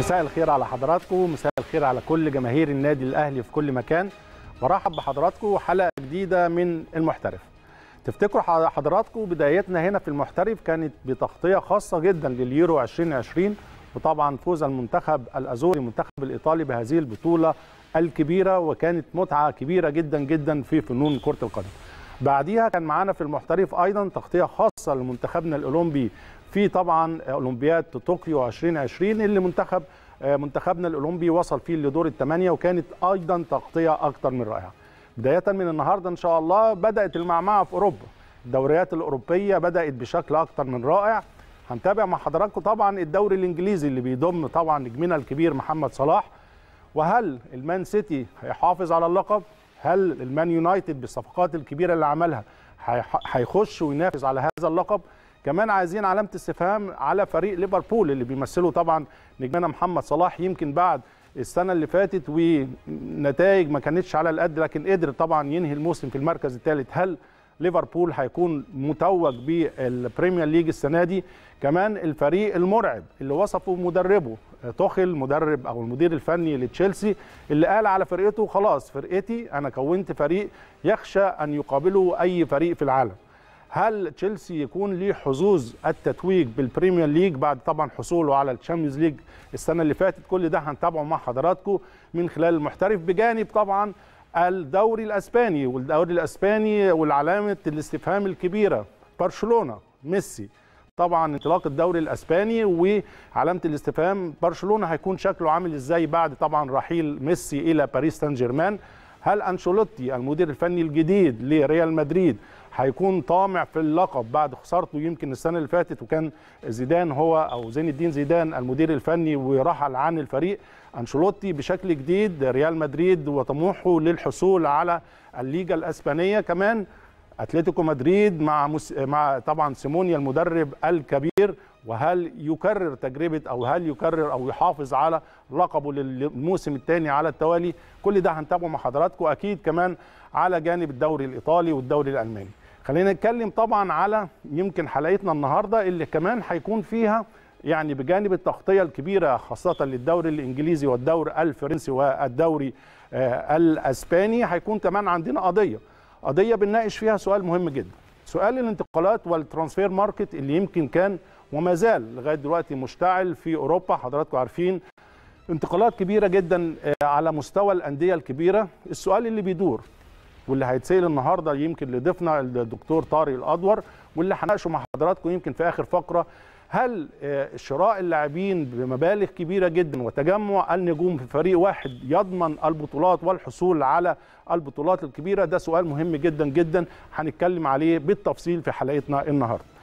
مساء الخير على حضراتكم مساء الخير على كل جماهير النادي الأهلي في كل مكان برحب بحضراتكم حلقة جديدة من المحترف تفتكروا حضراتكم بدايتنا هنا في المحترف كانت بتغطية خاصة جدا لليورو 2020 وطبعا فوز المنتخب الأزوري المنتخب الإيطالي بهذه البطولة الكبيرة وكانت متعة كبيرة جدا جدا في فنون كرة القدم بعديها كان معانا في المحترف ايضا تغطيه خاصه لمنتخبنا الاولمبي في طبعا اولمبياد طوكيو 2020 اللي منتخب آه، منتخبنا الاولمبي وصل فيه لدور الثمانيه وكانت ايضا تغطيه اكثر من رائعه. بدايه من النهارده ان شاء الله بدات المعمعه في اوروبا. الدوريات الاوروبيه بدات بشكل اكثر من رائع. هنتابع مع حضراتكم طبعا الدوري الانجليزي اللي بيضم طبعا نجمنا الكبير محمد صلاح وهل المان سيتي هيحافظ على اللقب؟ هل المان يونايتد بالصفقات الكبيره اللي عملها هيخش وينافس على هذا اللقب كمان عايزين علامه استفهام على فريق ليفربول اللي بيمثله طبعا نجمنا محمد صلاح يمكن بعد السنه اللي فاتت ونتائج ما كانتش على القد لكن قدر طبعا ينهي الموسم في المركز الثالث هل ليفربول هيكون متوج بالبريمير ليج السنه دي كمان الفريق المرعب اللي وصفه مدربه توخل مدرب او المدير الفني لتشيلسي اللي قال على فرقته خلاص فرقتي انا كونت فريق يخشى ان يقابله اي فريق في العالم هل تشيلسي يكون ليه حظوظ التتويج بالبريمير ليج بعد طبعا حصوله على الشامبيونز ليج السنه اللي فاتت كل ده هنتابعه مع حضراتكم من خلال المحترف بجانب طبعا الدوري الاسباني والدوري الاسباني والعلامه الاستفهام الكبيره برشلونه ميسي طبعا انطلاق الدوري الاسباني وعلامه الاستفهام برشلونه هيكون شكله عامل ازاي بعد طبعا رحيل ميسي الى باريس سان جيرمان هل انشيلوتي المدير الفني الجديد لريال مدريد هيكون طامع في اللقب بعد خسارته يمكن السنه اللي فاتت وكان زيدان هو او زين الدين زيدان المدير الفني ورحل عن الفريق انشيلوتي بشكل جديد ريال مدريد وطموحه للحصول على الليجا الاسبانيه كمان اتلتيكو مدريد مع مس... مع طبعا سيمونيا المدرب الكبير وهل يكرر تجربه او هل يكرر او يحافظ على لقبه للموسم الثاني على التوالي كل ده هنتابعه مع حضراتكم اكيد كمان على جانب الدوري الايطالي والدوري الالماني خلينا نتكلم طبعا على يمكن حلقتنا النهارده اللي كمان هيكون فيها يعني بجانب التغطيه الكبيره خاصه للدوري الانجليزي والدوري الفرنسي والدوري آه، الاسباني هيكون كمان عندنا قضيه قضيه بنناقش فيها سؤال مهم جدا سؤال الانتقالات والترانسفير ماركت اللي يمكن كان وما زال لغايه دلوقتي مشتعل في اوروبا حضراتكم عارفين انتقالات كبيره جدا آه، على مستوى الانديه الكبيره السؤال اللي بيدور واللي هيتسال النهارده يمكن لضيفنا الدكتور طارق الادور واللي هناقشه مع حضراتكم يمكن في اخر فقره هل آه، شراء اللاعبين بمبالغ كبيره جدا وتجمع النجوم في فريق واحد يضمن البطولات والحصول على البطولات الكبيره ده سؤال مهم جدا جدا هنتكلم عليه بالتفصيل في حلقتنا النهارده